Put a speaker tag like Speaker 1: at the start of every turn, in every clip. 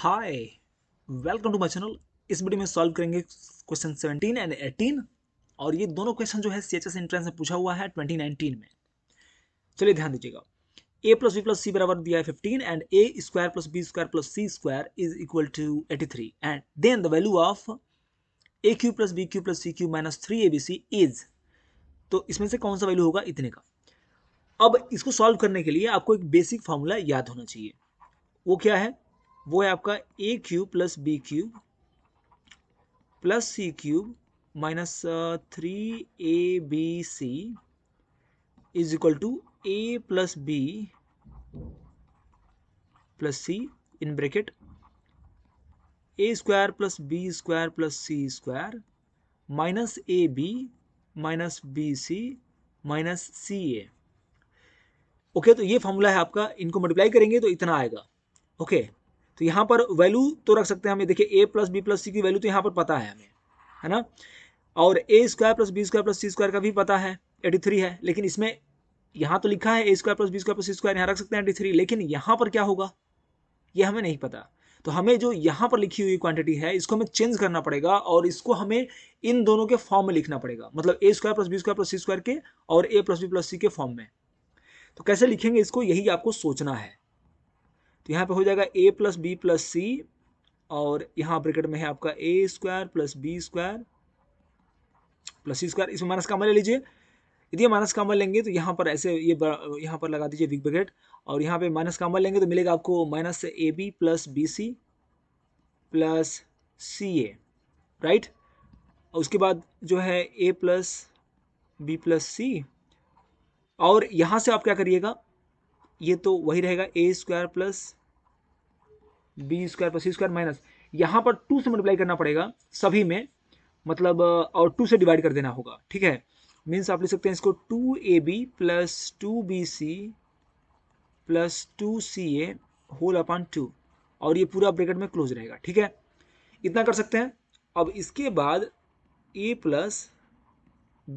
Speaker 1: Hi welcome to my channel इस video में solve करेंगे क्वेश्चन 17 एंड 18 और ये दोनों क्वेश्चन जो है सी एच एस एंट्रेंस में पूछा हुआ है 2019 में चलिए ध्यान दीजिएगा A plus B plus C बराबर दिया है fifteen and A square plus B square plus C square is equal to eighty three and then the value of A cube plus B cube plus C cube minus three A B C is तो इसमें से कौन सा value होगा इतने का अब इसको सॉल्व करने के लिए आपको एक बेसिक फॉर्मूला याद होना चाहिए वो क्या है वो है आपका A cube plus B cube plus C cube minus three A B C is equal to A plus B plus C in bracket A square plus B square plus C square minus A B minus B C minus C A okay तो ये formula है आपका इनको multiply करेंगे तो इतना आएगा okay okay. तो यहाँ पर वैल्यू तो रख सकते हैं हमें देखिए A plus B plus C की वैल्यू तो यहाँ पर पता है हमें है ना और A square plus B square plus C square का भी पता है एटी थ्री है लेकिन इसमें यहाँ तो लिखा है A square plus B square plus C square यहाँ रख सकते हैं एटी थ्री लेकिन यहाँ पर क्या होगा ये हमें नहीं पता तो हमें जो यहाँ पर लिखी हुई क्वांटिटी है इसको हमें चेंज करना पड़ेगा और इसको हमें इन दोनों के फॉर्म में लिखना पड़ेगा मतलब A square plus B square plus C square के और A plus B plus C के फॉर्म में तो कैसे लिखेंगे इसको यही आपको सोचना है तो यहाँ पे हो जाएगा A plus B plus C और यहाँ ब्रिकेट में है आपका A square plus B square plus C square इसमें माइनस कामन ले लीजिए यदि माइनस का लेंगे तो यहाँ पर ऐसे ये यहाँ पर लगा दीजिए बिग ब्रिकेट और यहाँ पे माइनस का लेंगे तो मिलेगा आपको minus A B plus B C plus C A right और उसके बाद जो है A plus B plus C और यहाँ से आप क्या करिएगा ये तो वही रहेगा A square plus B square plus C square minus यहाँ पर टू से मल्टीप्लाई करना पड़ेगा सभी में मतलब uh, और टू से डिवाइड कर देना होगा ठीक है मीन्स आप लिख सकते हैं इसको two A B plus two B C plus two C A whole upon two और ये पूरा ब्रेकेट में क्लोज रहेगा ठीक है इतना कर सकते हैं अब इसके बाद A plus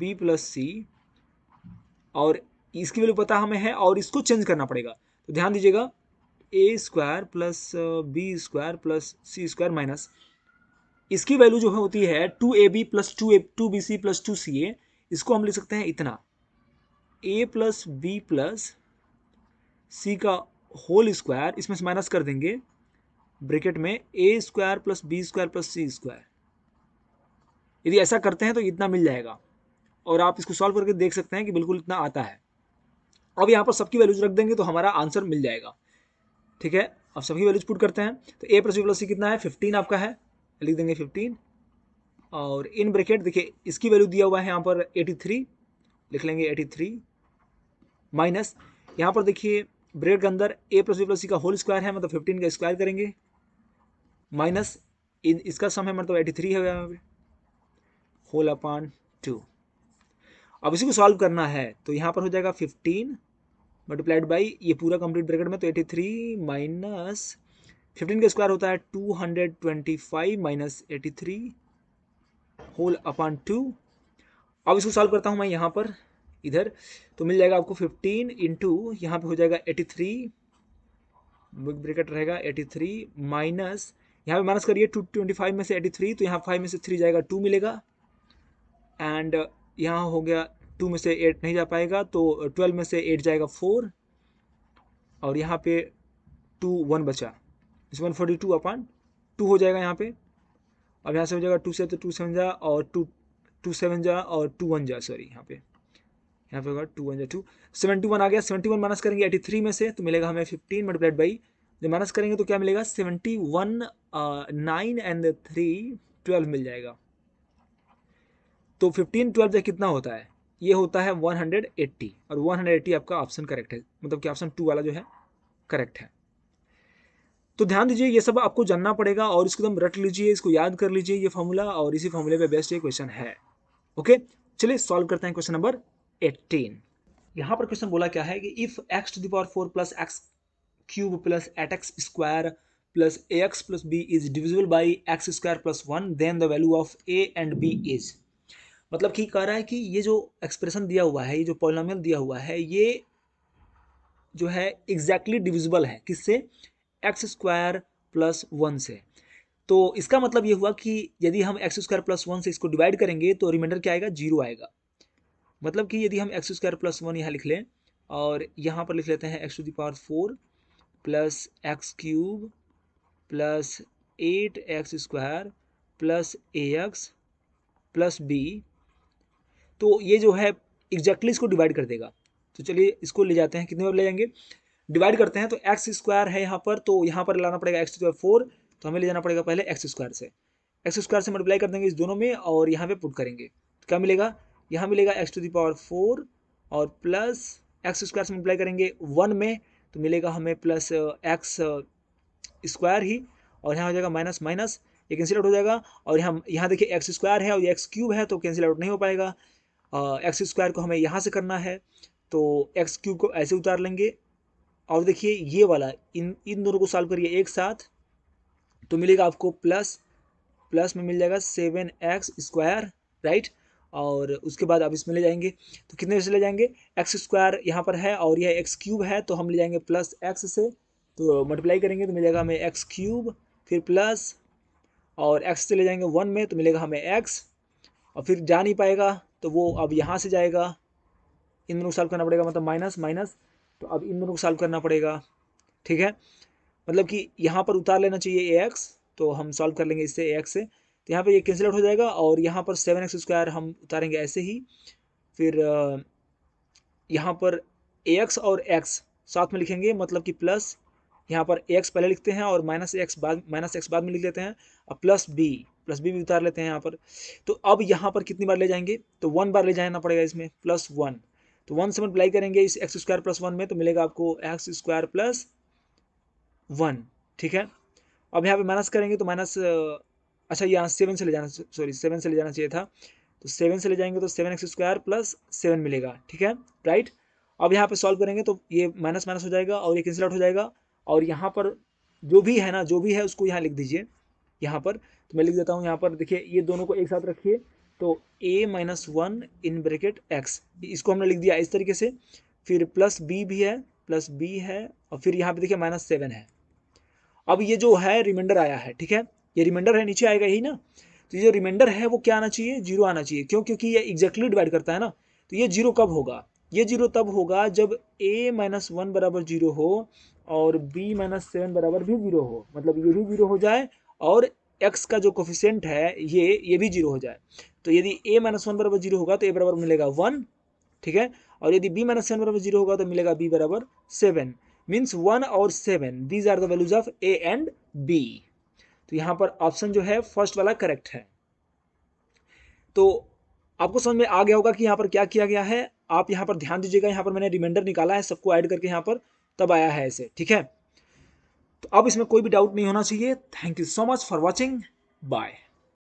Speaker 1: B plus C और इसकी वैल्यू पता हमें है और इसको चेंज करना पड़ेगा तो ध्यान दीजिएगा A square plus B square plus C square minus इसकी वैल्यू जो है होती है two A B plus two A two B C plus two C A इसको हम लिख सकते हैं इतना A plus B plus C का होल स्क्वायर इसमें से माइनस कर देंगे ब्रैकेट में A square plus B square plus C square यदि ऐसा करते हैं तो इतना मिल जाएगा और आप इसको सॉल्व करके देख सकते हैं कि बिल्कुल इतना आता है अब यहाँ पर सबकी वैल्यूज रख देंगे तो हमारा आंसर मिल जाएगा ठीक है अब सभी वैल्यूज पुट करते हैं तो A plus B plus C कितना है फिफ्टीन आपका है लिख देंगे फिफ्टीन और इन ब्रेकेट देखिए इसकी वैल्यू दिया हुआ है यहाँ पर एटी थ्री लिख लेंगे एटी थ्री माइनस यहाँ पर देखिए ब्रेड के अंदर A plus B plus C का होल स्क्वायर है मतलब फिफ्टीन का स्क्वायर करेंगे माइनस इन इसका सम है मतलब एटी थ्री है यहाँ पर होल अपॉन टू अब इसी को सॉल्व करना है तो यहाँ पर हो जाएगा फिफ्टीन मल्टीप्लाइड बाई ये पूरा कंप्लीट ब्रैकेट में तो एटी थ्री माइनस फिफ्टीन का स्क्वायर होता है two hundred twenty five minus eighty three whole upon two अब इसको सॉल्व करता हूँ मैं यहाँ पर इधर तो मिल जाएगा आपको फिफ्टीन इंटू यहाँ पर हो जाएगा एटी थ्री ब्रेकेट रहेगा एटी थ्री माइनस यहाँ पे माइनस करिए टू ट्वेंटी फाइव में से एटी थ्री तो यहाँ फाइव में से थ्री जाएगा टू मिलेगा एंड यहाँ हो गया टू में से एट नहीं जा पाएगा तो ट्वेल्व में से एट जाएगा फोर और यहाँ पे टू वन बचा इस one forty two upon two हो जाएगा यहाँ पे अब यहाँ से हो जाएगा टू से तो टू सेवन जा और टू टू सेवन जा और टू वन जा सॉरी यहाँ पे यहाँ पे होगा टू वन जा टू सेवेंटी वन आ गया सेवेंटी वन माइनस करेंगे एटी थ्री में से तो मिलेगा हमें फिफ्टीन मल्टीप्लाइड बाई जब माइनस करेंगे तो क्या मिलेगा seventy one nine and three twelve मिल जाएगा तो फिफ्टीन ट्वेल्व कितना होता है ये होता है 180 और 180 आपका ऑप्शन करेक्ट है मतलब कि ऑप्शन टू वाला जो है करेक्ट है तो ध्यान दीजिए ये सब आपको जानना पड़ेगा और इसको एकदम रट लीजिए इसको याद कर लीजिए ये फॉर्मूला और इसी फॉर्मूले पे बेस्ट ये क्वेश्चन है ओके चलिए सॉल्व करते हैं क्वेश्चन नंबर 18 यहाँ पर क्वेश्चन बोला क्या है कि if X to the power four plus X cube plus eight X square plus A X plus B is divisible by X square plus one then the value of A and B is मतलब कि कह रहा है कि ये जो expression दिया हुआ है ये जो पॉलिनामियल दिया हुआ है ये जो है एग्जैक्टली डिविजिबल है किससे एक्स स्क्वायर प्लस वन से तो इसका मतलब ये हुआ कि यदि हम एक्स स्क्वायर प्लस वन से इसको डिवाइड करेंगे तो रिमाइंडर क्या आएगा जीरो आएगा मतलब कि यदि हम एक्स स्क्वायर प्लस वन यहाँ लिख लें और यहाँ पर लिख लेते हैं X to the power four plus X cube plus eight X square plus A X plus B तो ये जो है एग्जैक्टली exactly इसको डिवाइड कर देगा तो चलिए इसको ले जाते हैं कितने बार ले जाएंगे डिवाइड करते हैं तो एक्स स्क्वायर है यहाँ पर तो यहाँ पर लाना पड़ेगा एक्स स्क्वायर फोर तो हमें ले जाना पड़ेगा पहले एक्स स्क्वायर से एक्स स्क्वायर से मल्टीप्लाई कर देंगे इस दोनों में और यहाँ पे पुट करेंगे तो क्या मिलेगा यहाँ मिलेगा X to the power four और प्लस एक्स स्क्वायर से मल्टीप्लाई करेंगे वन में तो मिलेगा हमें प्लस एक्स स्क्वायर ही और यहाँ हो जाएगा माइनस माइनस ये कैंसिल आउट हो जाएगा और यहाँ यहाँ देखिए एक्स स्क्वायर है और ये एक्स क्यूब है तो कैंसिल आउट नहीं हो पाएगा एक्स स्क्वायर को हमें यहाँ से करना है तो एक्स क्यूब को ऐसे उतार लेंगे और देखिए ये वाला इन इन दोनों को सॉल्व करिए एक साथ तो मिलेगा आपको प्लस प्लस में मिल जाएगा सेवन एक्स स्क्वायर राइट और उसके बाद आप इसमें ले जाएंगे तो कितने से ले जाएंगे एक्स स्क्वायर यहाँ पर है और यह एक्स क्यूब है तो हम ले जाएंगे प्लस एक्स से तो मल्टीप्लाई करेंगे तो मिलेगा हमें एक्स क्यूब फिर प्लस और एक्स से ले जाएंगे वन में तो मिलेगा हमें एक्स और फिर जा नहीं पाएगा तो वो अब यहाँ से जाएगा इन दोनों को सॉल्व करना पड़ेगा मतलब माइनस माइनस तो अब इन दोनों को सॉल्व करना पड़ेगा ठीक है मतलब कि यहाँ पर उतार लेना चाहिए ए एक्स तो हम सॉल्व कर लेंगे इससे ए एक्स से तो यहाँ पर ये यह कैंसिल आउट हो जाएगा और यहाँ पर सेवन एक्स स्क्वायर हम उतारेंगे ऐसे ही फिर यहाँ पर ए एक्स और एक्स साथ में लिखेंगे मतलब कि प्लस यहाँ पर एक्स पहले लिखते हैं और माइनस एक्स बाद माइनस एक्स बाद में लिख लेते हैं और प्लस बी प्लस बी भी उतार लेते हैं यहाँ पर तो अब यहाँ पर कितनी बार ले जाएंगे तो वन बार ले जाना पड़ेगा इसमें प्लस वन तो वन से मल्टीप्लाई करेंगे इस एक्स स्क्वायर प्लस वन में तो मिलेगा आपको एक्स स्क्वायर प्लस वन ठीक है अब यहाँ पे माइनस करेंगे तो माइनस अच्छा यहाँ सेवन से ले जाना सॉरी सेवन से ले जाना चाहिए था तो सेवन से ले जाएंगे तो seven X square plus seven मिलेगा ठीक है राइट अब यहाँ पे सॉल्व करेंगे तो ये माइनस माइनस हो जाएगा और ये कैंसिल आउट हो जाएगा और यहाँ पर जो भी है ना जो भी है उसको यहाँ लिख दीजिए यहाँ पर तो मैं लिख देता हूँ यहाँ पर देखिए ये दोनों को एक साथ रखिए तो A minus one in bracket X इसको हमने लिख दिया इस तरीके से फिर प्लस बी भी है प्लस बी है और फिर यहाँ पे देखिए माइनस सेवन है अब ये जो है रिमाइंडर आया है ठीक है ये रिमाइंडर है नीचे आएगा यही ना तो ये जो रिमाइंडर है वो क्या आना चाहिए जीरो आना चाहिए क्यों क्योंकि ये एग्जैक्टली डिवाइड करता है ना तो ये जीरो कब होगा ये जीरो तब होगा जब ए माइनस वन बराबर जीरो हो और बी माइनस सेवन बराबर भी जीरो हो मतलब ये भी जीरो हो जाए और एक्स का जो कोफिशेंट है ये ये भी जीरो हो जाए तो यदि ए माइनस वन बराबर जीरो होगा तो ए बराबर मिलेगा वन ठीक है और यदि बी माइनस सेवन बराबर जीरो होगा तो मिलेगा बी बराबर सेवन मीन्स वन और seven these are the values of A and B तो यहाँ पर ऑप्शन जो है फर्स्ट वाला करेक्ट है तो आपको समझ में आ गया होगा कि यहाँ पर क्या किया गया है आप यहाँ पर ध्यान दीजिएगा यहाँ पर मैंने रिमाइंडर निकाला है सबको ऐड करके यहाँ पर तब आया है इसे ठीक है तो अब इसमें कोई भी डाउट नहीं होना चाहिए thank you so much for watching bye